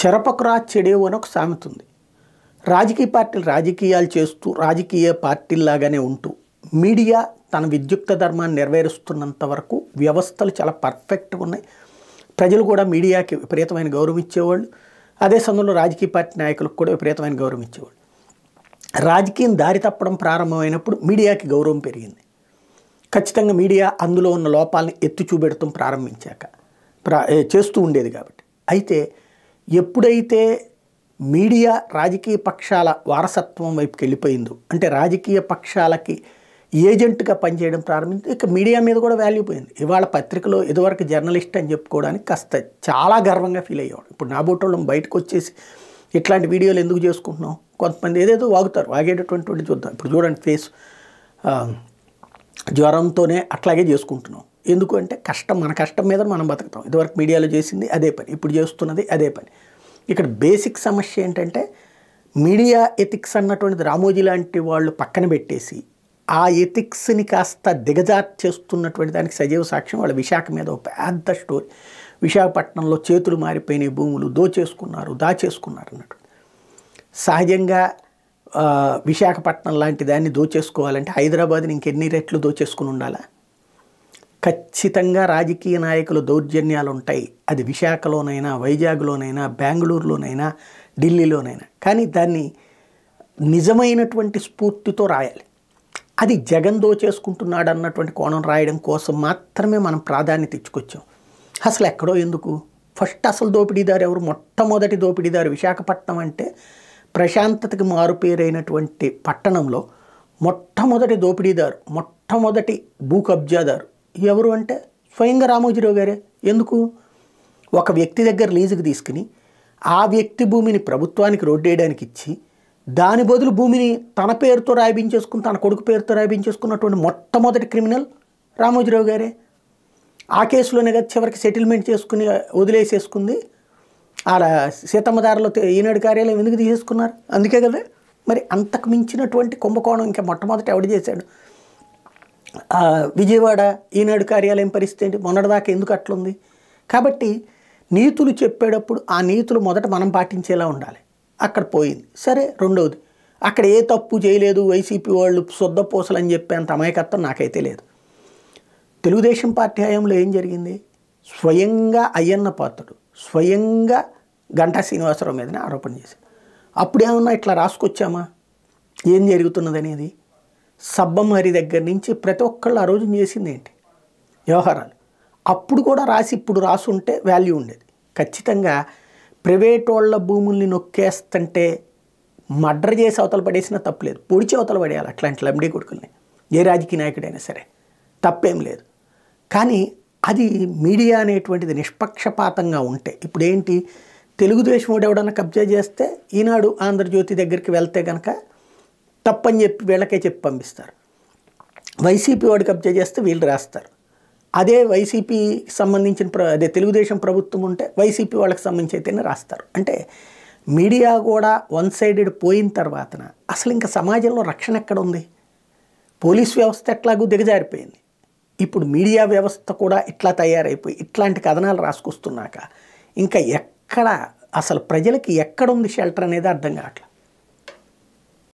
చెరపకురా చెడేవు అని ఒక సామెత ఉంది రాజకీయ పార్టీలు రాజకీయాలు చేస్తూ రాజకీయ పార్టీల్లాగానే ఉంటూ మీడియా తన విద్యుక్త ధర్మాన్ని నెరవేరుస్తున్నంత వరకు వ్యవస్థలు చాలా పర్ఫెక్ట్గా ఉన్నాయి ప్రజలు కూడా మీడియాకి విపరీతమైన గౌరవం ఇచ్చేవాళ్ళు అదే సమయంలో రాజకీయ పార్టీ నాయకులకు కూడా విపరీతమైన గౌరవం ఇచ్చేవాళ్ళు రాజకీయం దారి తప్పడం ప్రారంభమైనప్పుడు మీడియాకి గౌరవం పెరిగింది ఖచ్చితంగా మీడియా అందులో ఉన్న లోపాలను ఎత్తి చూపెడతాం ప్రారంభించాక ప్రా చేస్తూ ఉండేది కాబట్టి అయితే ఎప్పుడైతే మీడియా రాజకీయ పక్షాల వారసత్వం వైపుకి వెళ్ళిపోయిందో అంటే రాజకీయ పక్షాలకి ఏజెంట్గా పనిచేయడం ప్రారంభించింది ఇక మీడియా మీద కూడా వాల్యూ పోయింది ఇవాళ పత్రికలో ఇదివరకు జర్నలిస్ట్ అని చెప్పుకోవడానికి కాస్త చాలా గర్వంగా ఫీల్ అయ్యేవాడు ఇప్పుడు నా బోటోళ్ళం బయటకు వచ్చేసి ఇట్లాంటి వీడియోలు ఎందుకు చేసుకుంటున్నాం కొంతమంది ఏదేదో వాగుతారు వాగేటటువంటి చూద్దాం ఇప్పుడు చూడండి ఫేస్ జ్వరంతోనే అట్లాగే చేసుకుంటున్నాం ఎందుకు అంటే కష్టం మన కష్టం మీద మనం బతుకుతాం ఇదివరకు మీడియాలో చేసింది అదే పని ఇప్పుడు చేస్తున్నది అదే పని ఇక్కడ బేసిక్ సమస్య ఏంటంటే మీడియా ఎథిక్స్ అన్నటువంటిది రామోజీ లాంటి వాళ్ళు పక్కన పెట్టేసి ఆ ఎథిక్స్ని కాస్త దిగజార్ చేస్తున్నటువంటి దానికి సజీవ సాక్ష్యం వాళ్ళ విశాఖ మీద ఒక పెద్ద స్టోరీ విశాఖపట్నంలో చేతులు మారిపోయిన భూములు దోచేసుకున్నారు దాచేసుకున్నారు అన్నట్టు సహజంగా విశాఖపట్నం లాంటి దాన్ని దోచేసుకోవాలంటే హైదరాబాద్ని ఇంకెన్ని రెట్లు దోచేసుకుని ఉండాలా ఖచ్చితంగా రాజకీయ నాయకుల దౌర్జన్యాలు ఉంటాయి అది విశాఖలోనైనా వైజాగ్లోనైనా బెంగళూరులోనైనా ఢిల్లీలోనైనా కానీ దాన్ని నిజమైనటువంటి స్ఫూర్తితో రాయాలి అది జగన్ దోచేసుకుంటున్నాడు అన్నటువంటి కోణం రాయడం కోసం మాత్రమే మనం ప్రాధాన్యత ఇచ్చుకొచ్చాం అసలు ఎక్కడో ఎందుకు ఫస్ట్ అసలు దోపిడీదారు ఎవరు మొట్టమొదటి దోపిడీదారు విశాఖపట్నం అంటే ప్రశాంతతకి మారుపేరైనటువంటి పట్టణంలో మొట్టమొదటి దోపిడీదారు మొట్టమొదటి భూ కబ్జాదారు ఎవరు అంటే స్వయంగా రామోజీరావు గారే ఎందుకు ఒక వ్యక్తి దగ్గర లీజుకు తీసుకుని ఆ వ్యక్తి భూమిని ప్రభుత్వానికి రోడ్డేయడానికి ఇచ్చి దాని బదులు భూమిని తన పేరుతో రాయిపించేసుకుని తన కొడుకు పేరుతో రాయిపించేసుకున్నటువంటి మొట్టమొదటి క్రిమినల్ రామోజీరావు గారే ఆ కేసులోనే కదా చివరికి సెటిల్మెంట్ చేసుకుని వదిలేసేసుకుంది అలా సీతమ్మదారులు ఈనాడు కార్యాలయం ఎందుకు తీసేసుకున్నారు అందుకే కదా మరి అంతకు మించినటువంటి కుంభకోణం ఇంకా మొట్టమొదటి ఎవడు చేశాడు విజయవాడ ఈనాడు కార్యాలయం పరిస్థితి ఏంటి మొన్నటిదాకా ఎందుకు అట్లుంది కాబట్టి నీతులు చెప్పేటప్పుడు ఆ నీతులు మొదట మనం పాటించేలా ఉండాలి అక్కడ పోయింది సరే రెండవది అక్కడ ఏ తప్పు చేయలేదు వైసీపీ వాళ్ళు శుద్ధపూసలని చెప్పేంత అమాయకత్వం నాకైతే లేదు తెలుగుదేశం పార్టీ హయాంలో ఏం జరిగింది స్వయంగా అయ్యన్న పాత్రుడు స్వయంగా గంటా శ్రీనివాసరావు మీదనే ఆరోపణ చేశాడు అప్పుడేమన్నా ఇట్లా రాసుకొచ్చామా ఏం జరుగుతున్నది అనేది సబ్బమ్మహరి దగ్గర నుంచి ప్రతి ఒక్కళ్ళు ఆ రోజు చేసింది ఏంటి వ్యవహారాలు అప్పుడు కూడా రాసి ఇప్పుడు రాసుంటే వాల్యూ ఉండేది ఖచ్చితంగా ప్రైవేట్ వాళ్ళ భూముల్ని నొక్కేస్తంటే మర్డర్ చేసి అవతల పడేసినా తప్పలేదు పొడిచి అవతల పడేయాలి అట్లాంటి లబ్డీ కొడుకుల్ని ఏ రాజకీయ నాయకుడైనా సరే తప్పేం లేదు కానీ అది మీడియా అనేటువంటిది నిష్పక్షపాతంగా ఉంటే ఇప్పుడేంటి తెలుగుదేశం వాడు ఎవడన్నా కబ్జా చేస్తే ఈనాడు ఆంధ్రజ్యోతి దగ్గరికి వెళ్తే కనుక తప్పని చెప్పి వీళ్ళకే చెప్పి పంపిస్తారు వైసీపీ వాడు కబ్జా చేస్తే వీళ్ళు రాస్తారు అదే వైసీపీకి సంబంధించిన ప్ర అదే తెలుగుదేశం ప్రభుత్వం ఉంటే వైసీపీ వాళ్ళకి సంబంధించి అయితేనే రాస్తారు అంటే మీడియా కూడా వన్ సైడెడ్ పోయిన తర్వాతన అసలు ఇంకా సమాజంలో రక్షణ ఎక్కడ ఉంది పోలీస్ వ్యవస్థ ఎట్లాగూ దిగజారిపోయింది ఇప్పుడు మీడియా వ్యవస్థ కూడా ఇట్లా తయారైపోయి ఇట్లాంటి కథనాలు రాసుకొస్తున్నాక ఇంకా ఎక్కడ అసలు ప్రజలకి ఎక్కడుంది షెల్టర్ అనేది అర్థం కావట్లేదు